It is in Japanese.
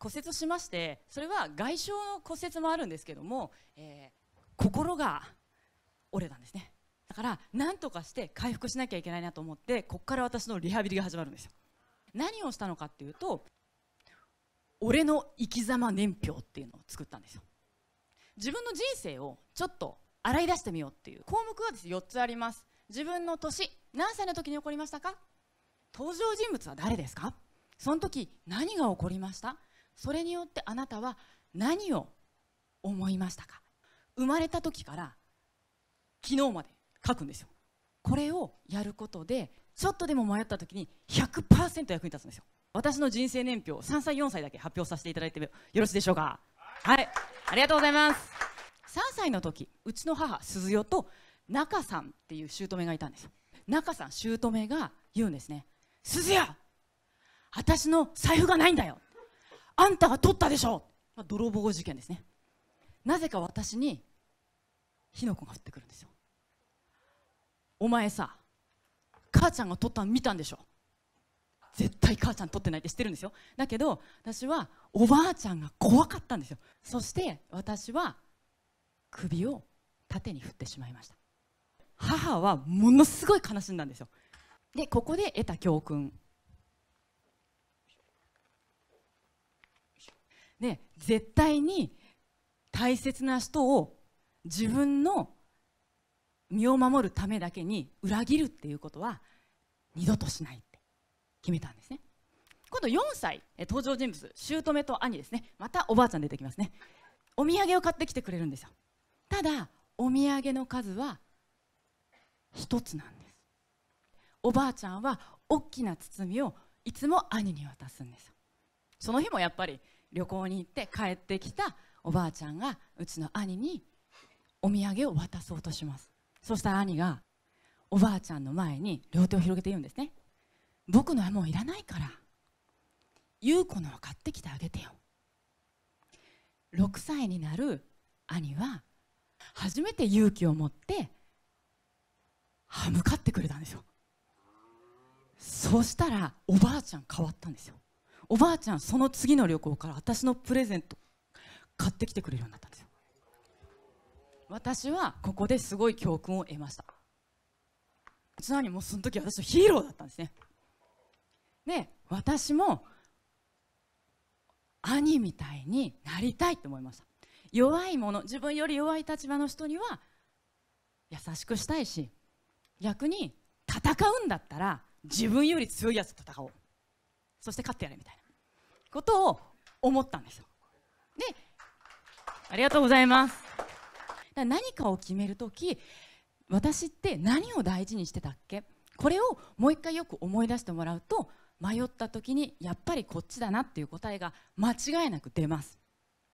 骨折しましてそれは外傷の骨折もあるんですけども、えー、心が折れたんですねだから何とかして回復しなきゃいけないなと思ってここから私のリハビリが始まるんですよ何をしたのかっていうと俺の生き様年表っていうのを作ったんですよ自分の人生をちょっと洗い出してみようっていう項目はです、ね、4つあります自分の年何歳の時に起こりましたか登場人物は誰ですかその時何が起こりましたそれによってあなたは何を思いましたか生まれた時から昨日まで書くんですよこれをやることでちょっとでも迷った時に100%役に立つんですよ私の人生年表3歳4歳だけ発表させていただいてよろしいでしょうかはいありがとうございます3歳の時うちの母鈴代と中さんっていう姑がいたんですよ中さん姑が言うんですね「鈴代私の財布がないんだよ」あんたが取ったでしょ、まあ、泥棒事件ですねなぜか私に火の粉が降ってくるんですよお前さ母ちゃんが取ったの見たんでしょ絶対母ちゃん取ってないって知ってるんですよだけど私はおばあちゃんが怖かったんですよそして私は首を縦に振ってしまいました母はものすごい悲しんだんですよでここで得た教訓ね、絶対に大切な人を自分の身を守るためだけに裏切るっていうことは二度としないって決めたんですね今度4歳登場人物姑と兄ですねまたおばあちゃん出てきますねお土産を買ってきてくれるんですよただお土産の数は1つなんですおばあちゃんは大きな包みをいつも兄に渡すんですよその日もやっぱり旅行に行って帰ってきたおばあちゃんがうちの兄にお土産を渡そうとしますそしたら兄がおばあちゃんの前に両手を広げて言うんですね僕のはもういらないから優子のは買ってきてあげてよ6歳になる兄は初めて勇気を持って歯向かってくれたんですよそうしたらおばあちゃん変わったんですよおばあちゃんその次の旅行から私のプレゼント買ってきてくれるようになったんですよ私はここですごい教訓を得ましたつまりもうその時私はヒーローだったんですねで私も兄みたいになりたいって思いました弱いもの自分より弱い立場の人には優しくしたいし逆に戦うんだったら自分より強いやつと戦おうそして勝ってやれみたいなことを思ったんですよでありがとうございますか何かを決める時私って何を大事にしてたっけこれをもう一回よく思い出してもらうと迷った時にやっぱりこっちだなっていう答えが間違いなく出ます